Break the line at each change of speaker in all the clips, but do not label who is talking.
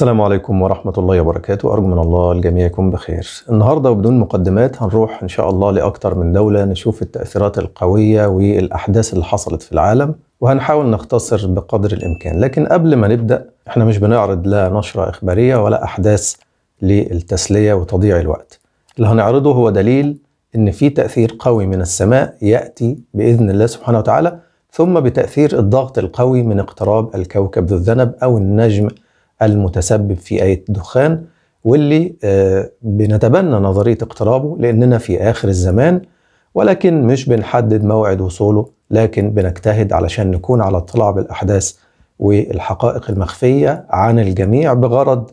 السلام عليكم ورحمة الله وبركاته أرجو من الله الجميع يكون بخير النهاردة وبدون مقدمات هنروح إن شاء الله لأكثر من دولة نشوف التأثيرات القوية والأحداث اللي حصلت في العالم وهنحاول نختصر بقدر الإمكان لكن قبل ما نبدأ إحنا مش بنعرض لا نشرة إخبارية ولا أحداث للتسلية وتضييع الوقت اللي هنعرضه هو دليل إن في تأثير قوي من السماء يأتي بإذن الله سبحانه وتعالى ثم بتأثير الضغط القوي من اقتراب الكوكب ذو الذنب أو النجم المتسبب في آية الدخان واللي آه، بنتبنى نظرية اقترابه لأننا في آخر الزمان ولكن مش بنحدد موعد وصوله لكن بنجتهد علشان نكون على اطلاع بالأحداث والحقائق المخفية عن الجميع بغرض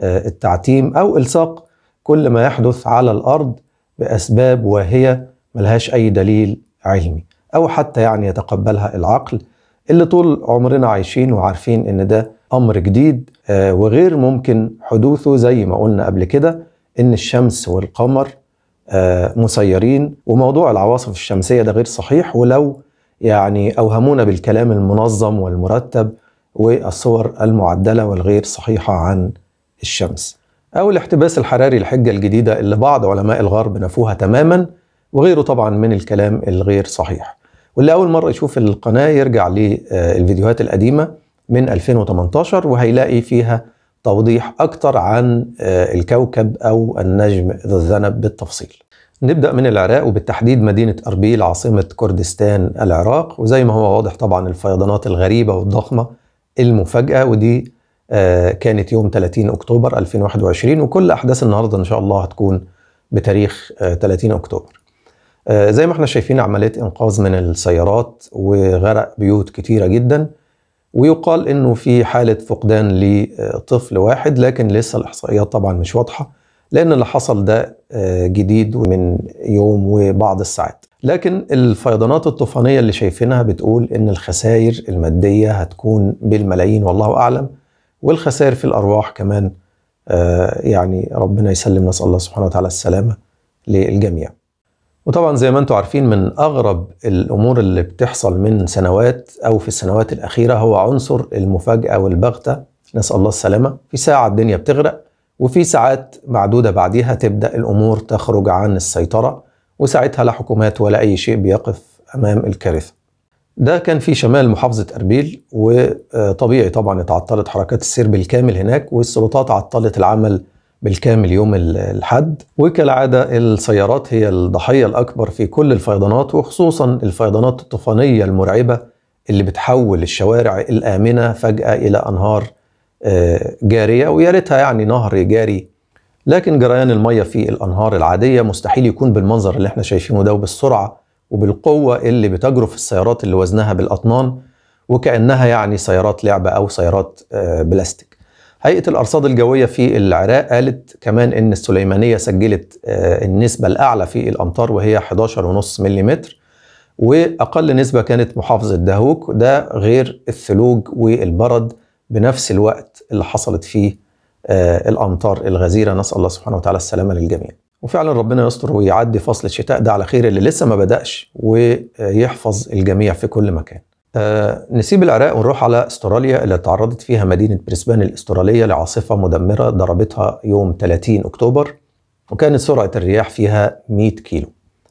آه، التعتيم أو إلصاق كل ما يحدث على الأرض بأسباب واهية ملهاش أي دليل علمي أو حتى يعني يتقبلها العقل اللي طول عمرنا عايشين وعارفين إن ده امر جديد آه، وغير ممكن حدوثه زي ما قلنا قبل كده ان الشمس والقمر آه، مسيرين وموضوع العواصف الشمسيه ده غير صحيح ولو يعني اوهمونا بالكلام المنظم والمرتب والصور المعدله والغير صحيحه عن الشمس. او الاحتباس الحراري الحجه الجديده اللي بعض علماء الغرب نفوها تماما وغيره طبعا من الكلام الغير صحيح. واللي اول مره يشوف القناه يرجع للفيديوهات آه، القديمه من 2018 وهيلاقي فيها توضيح أكتر عن آه، الكوكب أو النجم ذو الذنب بالتفصيل نبدأ من العراق وبالتحديد مدينة أربيل عاصمة كردستان العراق وزي ما هو واضح طبعا الفيضانات الغريبة والضخمة المفاجأة ودي آه، كانت يوم 30 أكتوبر 2021 وكل أحداث النهاردة إن شاء الله هتكون بتاريخ 30 آه، أكتوبر زي ما احنا شايفين عملية إنقاذ من السيارات وغرق بيوت كتيرة جدا ويقال انه في حاله فقدان لطفل واحد لكن لسه الاحصائيات طبعا مش واضحه لان اللي حصل ده آه، جديد ومن يوم وبعض الساعات لكن الفيضانات الطوفانيه اللي شايفينها بتقول ان الخسائر الماديه هتكون بالملايين والله اعلم والخسائر في الارواح كمان آه، يعني ربنا يسلم نسال الله سبحانه وتعالى السلامه للجميع وطبعا زي ما انتم عارفين من اغرب الامور اللي بتحصل من سنوات او في السنوات الاخيره هو عنصر المفاجاه والبغته نسال الله السلامه في ساعه الدنيا بتغرق وفي ساعات معدوده بعديها تبدا الامور تخرج عن السيطره وساعتها لا حكومات ولا اي شيء بيقف امام الكارثه ده كان في شمال محافظة أربيل وطبيعي طبعا اتعطلت حركات السير بالكامل هناك والسلطات عطلت العمل بالكامل يوم الحد وكالعادة السيارات هي الضحية الأكبر في كل الفيضانات وخصوصا الفيضانات الطوفانية المرعبة اللي بتحول الشوارع الآمنة فجأة إلى أنهار آه، جارية وياريتها يعني نهر جاري لكن جريان المية في الأنهار العادية مستحيل يكون بالمنظر اللي احنا شايفينه ده وبالسرعة وبالقوة اللي بتجرف السيارات اللي وزنها بالأطنان وكأنها يعني سيارات لعبة أو سيارات آه، بلاستيك هيئة الأرصاد الجوية في العراق قالت كمان إن السليمانية سجلت آه، النسبة الأعلى في الأمطار وهي 11.5 ملم وأقل نسبة كانت محافظة دهوك ده غير الثلوج والبرد بنفس الوقت اللي حصلت فيه آه، الأمطار الغزيرة نسأل الله سبحانه وتعالى السلامة للجميع وفعلا ربنا يستر ويعدي فصل الشتاء ده على خير اللي لسه ما بدأش ويحفظ الجميع في كل مكان آه نسيب العراق ونروح على استراليا اللي تعرضت فيها مدينة بريسبان الاسترالية لعاصفة مدمرة ضربتها يوم 30 أكتوبر وكانت سرعة الرياح فيها 100 كيلو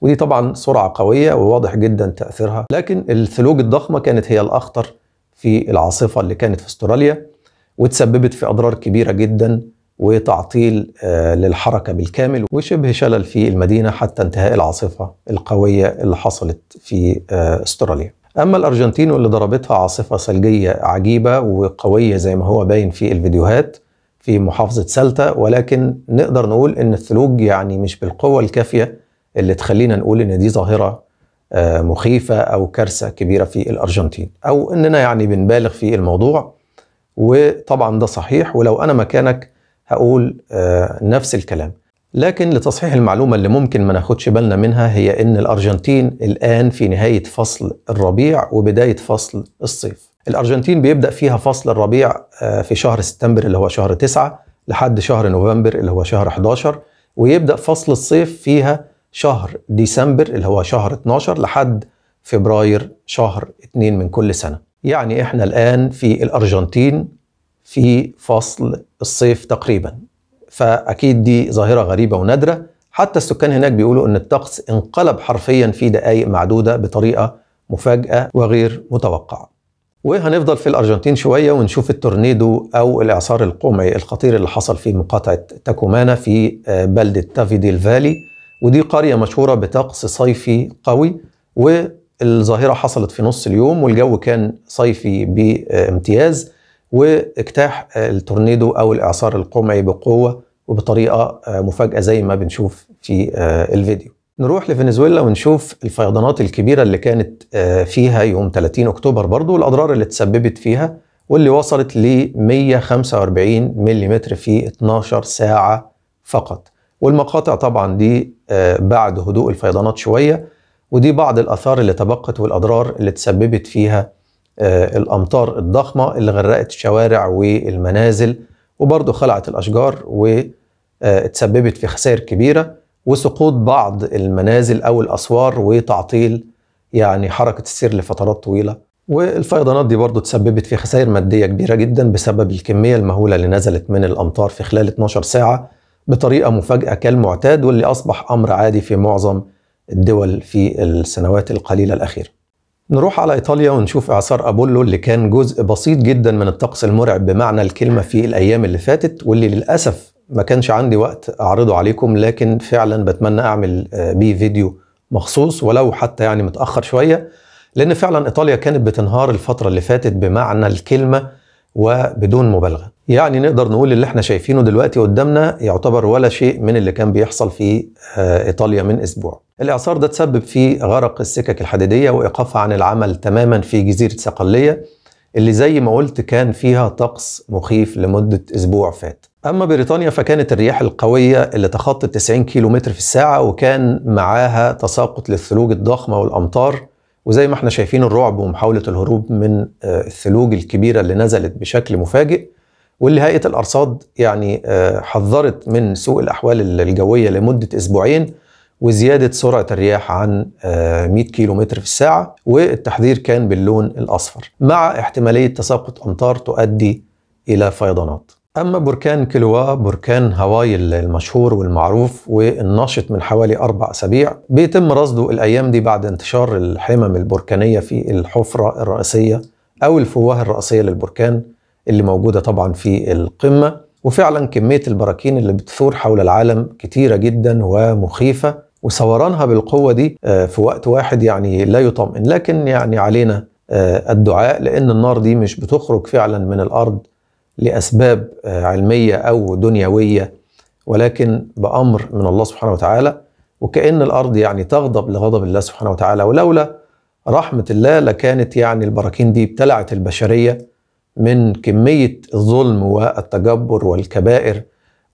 ودي طبعا سرعة قوية وواضح جدا تأثيرها لكن الثلوج الضخمة كانت هي الأخطر في العاصفة اللي كانت في استراليا وتسببت في أضرار كبيرة جدا وتعطيل آه للحركة بالكامل وشبه شلل في المدينة حتى انتهاء العاصفة القوية اللي حصلت في آه استراليا أما الأرجنتين اللي ضربتها عاصفة ثلجية عجيبة وقوية زي ما هو باين في الفيديوهات في محافظة سلتا ولكن نقدر نقول إن الثلوج يعني مش بالقوة الكافية اللي تخلينا نقول إن دي ظاهرة آه، مخيفة أو كارثة كبيرة في الأرجنتين أو إننا يعني بنبالغ في الموضوع وطبعا ده صحيح ولو أنا مكانك هقول آه، نفس الكلام لكن لتصحيح المعلومة اللي ممكن ما ناخدش بالنا منها هي إن الأرجنتين الآن في نهاية فصل الربيع وبداية فصل الصيف الأرجنتين بيبدأ فيها فصل الربيع آه، في شهر سبتمبر اللي هو شهر 9 لحد شهر نوفمبر اللي هو شهر 11 ويبدأ فصل الصيف فيها شهر ديسمبر اللي هو شهر 12 لحد فبراير شهر 2 من كل سنة يعني إحنا الآن في الأرجنتين في فصل الصيف تقريباً فأكيد دي ظاهرة غريبة ونادرة حتى السكان هناك بيقولوا أن الطقس انقلب حرفيا في دقائق معدودة بطريقة مفاجأة وغير متوقعة وهنفضل في الأرجنتين شوية ونشوف التورنيدو أو الإعصار القمعي الخطير اللي حصل في مقاطعة تاكومانا في آه، بلدة تافيدي الفالي ودي قرية مشهورة بطقس صيفي قوي والظاهرة حصلت في نص اليوم والجو كان صيفي بامتياز واجتاح التورنيدو او الاعصار القمعي بقوه وبطريقه آه، مفاجاه زي ما بنشوف في آه، الفيديو. نروح لفنزويلا ونشوف الفيضانات الكبيره اللي كانت آه، فيها يوم 30 اكتوبر برضو والاضرار اللي تسببت فيها واللي وصلت ل 145 ملم في 12 ساعه فقط. والمقاطع طبعا دي بعد هدوء الفيضانات شويه ودي بعض الاثار اللي تبقت والاضرار اللي تسببت فيها آه، الامطار الضخمه اللي غرقت الشوارع والمنازل وبرضه خلعت الاشجار واتسببت في خسائر كبيره وسقوط بعض المنازل او الاسوار وتعطيل يعني حركه السير لفترات طويله والفيضانات دي برضه تسببت في خسائر ماديه كبيره جدا بسبب الكميه المهوله اللي نزلت من الامطار في خلال 12 ساعه بطريقه مفاجاه كالمعتاد واللي اصبح امر عادي في معظم الدول في السنوات القليله الاخيره نروح على إيطاليا ونشوف إعصار أبولو اللي كان جزء بسيط جدا من الطقس المرعب بمعنى الكلمة في الأيام اللي فاتت واللي للأسف ما كانش عندي وقت أعرضه عليكم لكن فعلا بتمنى أعمل آه، بيه فيديو مخصوص ولو حتى يعني متأخر شوية لأن فعلا إيطاليا كانت بتنهار الفترة اللي فاتت بمعنى الكلمة وبدون مبالغه يعني نقدر نقول اللي احنا شايفينه دلوقتي قدامنا يعتبر ولا شيء من اللي كان بيحصل في آه، ايطاليا من اسبوع. الاعصار ده تسبب في غرق السكك الحديديه وايقافها عن العمل تماما في جزيره صقليه اللي زي ما قلت كان فيها طقس مخيف لمده اسبوع فات. اما بريطانيا فكانت الرياح القويه اللي تخطت 90 كيلو متر في الساعه وكان معاها تساقط للثلوج الضخمه والامطار وزي ما احنا شايفين الرعب ومحاولة الهروب من آه، الثلوج الكبيرة اللي نزلت بشكل مفاجئ واللي هيئة الأرصاد يعني آه، حذرت من سوء الأحوال الجوية لمدة أسبوعين وزيادة سرعة الرياح عن 100 آه، كيلو متر في الساعة والتحذير كان باللون الأصفر مع احتمالية تساقط أمطار تؤدي إلى فيضانات أما بركان كلوا بركان هاواي المشهور والمعروف والناشط من حوالي أربع أسابيع بيتم رصده الأيام دي بعد انتشار الحمم البركانية في الحفرة الرئيسية أو الفواه الرئيسية للبركان اللي موجودة طبعا في القمة وفعلا كمية البراكين اللي بتثور حول العالم كتيرة جدا ومخيفة وثورانها بالقوة دي آه، في وقت واحد يعني لا يطمئن لكن يعني علينا آه، الدعاء لأن النار دي مش بتخرج فعلا من الأرض لأسباب آه، علمية أو دنيوية ولكن بأمر من الله سبحانه وتعالى وكأن الأرض يعني تغضب لغضب الله سبحانه وتعالى ولولا رحمة الله لكانت يعني البراكين دي ابتلعت البشرية من كمية الظلم والتجبر والكبائر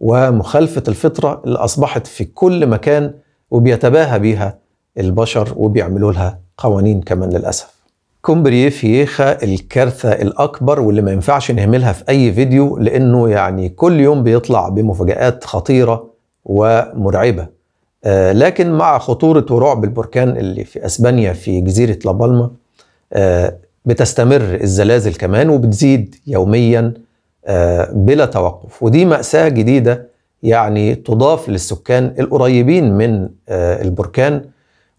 ومخالفة الفطرة اللي أصبحت في كل مكان وبيتباهى بيها البشر وبيعملوا لها قوانين كمان للأسف كومبري فييخا الكارثة الأكبر واللي ما ينفعش نهملها في أي فيديو لأنه يعني كل يوم بيطلع بمفاجآت خطيرة ومرعبة آه لكن مع خطورة ورعب البركان اللي في أسبانيا في جزيرة لابالما آه بتستمر الزلازل كمان وبتزيد يوميا آه بلا توقف ودي مأساة جديدة يعني تضاف للسكان القريبين من آه، البركان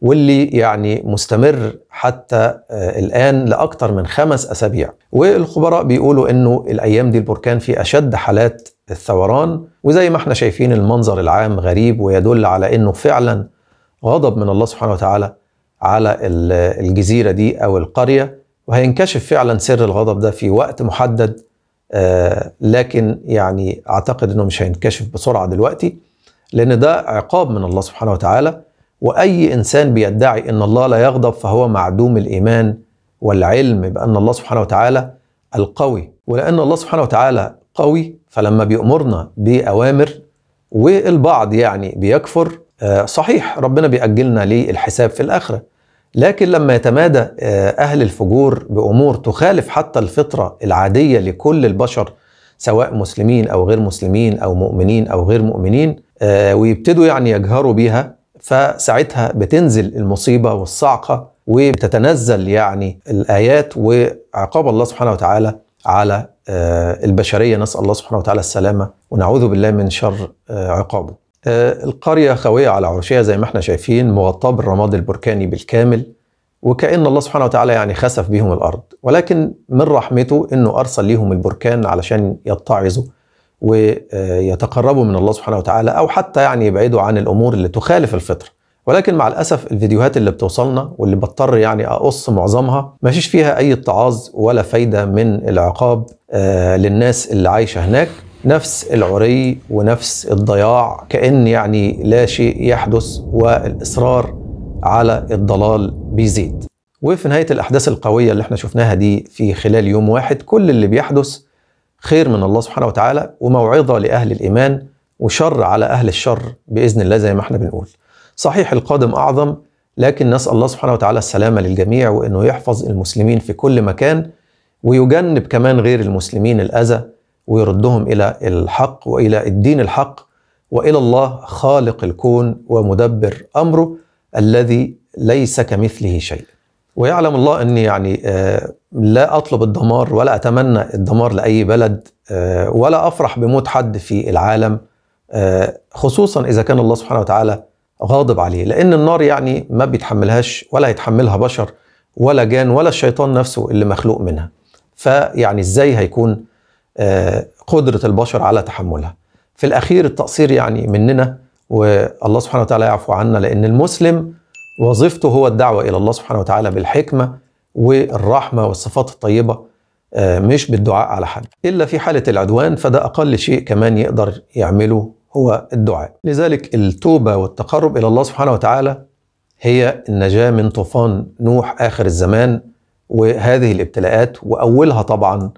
واللي يعني مستمر حتى آه، الآن لأكثر من خمس أسابيع والخبراء بيقولوا أنه الأيام دي البركان في أشد حالات الثوران وزي ما احنا شايفين المنظر العام غريب ويدل على أنه فعلا غضب من الله سبحانه وتعالى على الجزيرة دي أو القرية وهينكشف فعلا سر الغضب ده في وقت محدد آه، لكن يعني أعتقد أنه مش هينكشف بسرعة دلوقتي لأن ده عقاب من الله سبحانه وتعالى واي انسان بيدعي ان الله لا يغضب فهو معدوم الايمان والعلم بان الله سبحانه وتعالى القوي ولان الله سبحانه وتعالى قوي فلما بيأمرنا باوامر والبعض يعني بيكفر آه، صحيح ربنا بيأجلنا للحساب في الآخرة لكن لما يتمادى آه، أهل الفجور بأمور تخالف حتى الفطرة العادية لكل البشر سواء مسلمين أو غير مسلمين أو مؤمنين أو غير مؤمنين آه، ويبتدوا يعني يجهروا بيها فساعتها بتنزل المصيبة والصعقة وبتتنزل يعني الآيات وعقاب الله سبحانه وتعالى على آه، البشرية نسأل الله سبحانه وتعالى السلامة ونعوذ بالله من شر آه، عقابه آه، القرية خاوية على عرشها زي ما احنا شايفين مغطاة بالرماد البركاني بالكامل وكأن الله سبحانه وتعالى يعني خسف بهم الأرض ولكن من رحمته أنه أرسل لهم البركان علشان يتعظوا ويتقربوا من الله سبحانه وتعالى او حتى يعني يبعدوا عن الامور اللي تخالف الفطره ولكن مع الاسف الفيديوهات اللي بتوصلنا واللي بضطر يعني اقص معظمها مفيش فيها اي اتعاظ ولا فايده من العقاب آه، للناس اللي عايشه هناك نفس العري ونفس الضياع كان يعني لا شيء يحدث والاصرار على الضلال بيزيد وفي نهايه الاحداث القويه اللي احنا شفناها دي في خلال يوم واحد كل اللي بيحدث خير من الله سبحانه وتعالى وموعظة لأهل الإيمان وشر على أهل الشر بإذن الله زي ما احنا بنقول صحيح القادم أعظم لكن نسأل الله سبحانه وتعالى السلامة للجميع وأنه يحفظ المسلمين في كل مكان ويجنب كمان غير المسلمين الأذى ويردهم إلى الحق وإلى الدين الحق وإلى الله خالق الكون ومدبر أمره الذي ليس كمثله شيء ويعلم الله اني يعني آه، لا أطلب الدمار ولا أتمنى الدمار لأي بلد آه، ولا أفرح بموت حد في العالم آه، خصوصا إذا كان الله سبحانه وتعالى غاضب عليه لأن النار يعني ما بيتحملهاش ولا هيتحملها بشر ولا جان ولا الشيطان نفسه اللي مخلوق منها فيعني إزاي هيكون قدرة البشر على تحملها في الأخير التقصير يعني مننا والله سبحانه وتعالى يعفو عنا لأن المسلم وظيفته هو الدعوة إلى الله سبحانه وتعالى بالحكمة والرحمة والصفات الطيبة آه، مش بالدعاء على حد إلا في حالة العدوان فده أقل شيء كمان يقدر يعمله هو الدعاء لذلك التوبة والتقرب إلى الله سبحانه وتعالى هي النجاة من طوفان نوح آخر الزمان وهذه الابتلاءات وأولها طبعا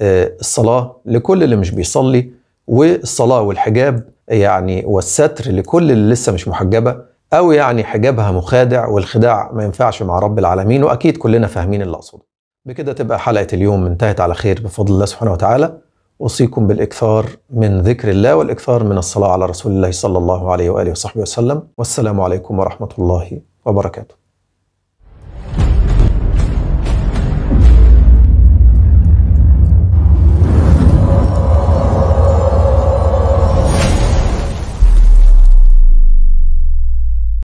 آه، الصلاة لكل اللي مش بيصلي والصلاة والحجاب يعني والستر لكل اللي لسه مش محجبة أو يعني حجابها مخادع والخداع ما ينفعش مع رب العالمين وأكيد كلنا فاهمين اللي أقصده بكده تبقى حلقة اليوم انتهت على خير بفضل الله سبحانه وتعالى أوصيكم بالإكثار من ذكر الله والإكثار من الصلاة على رسول الله صلى الله عليه وآله وصحبه وسلم والسلام عليكم ورحمة الله وبركاته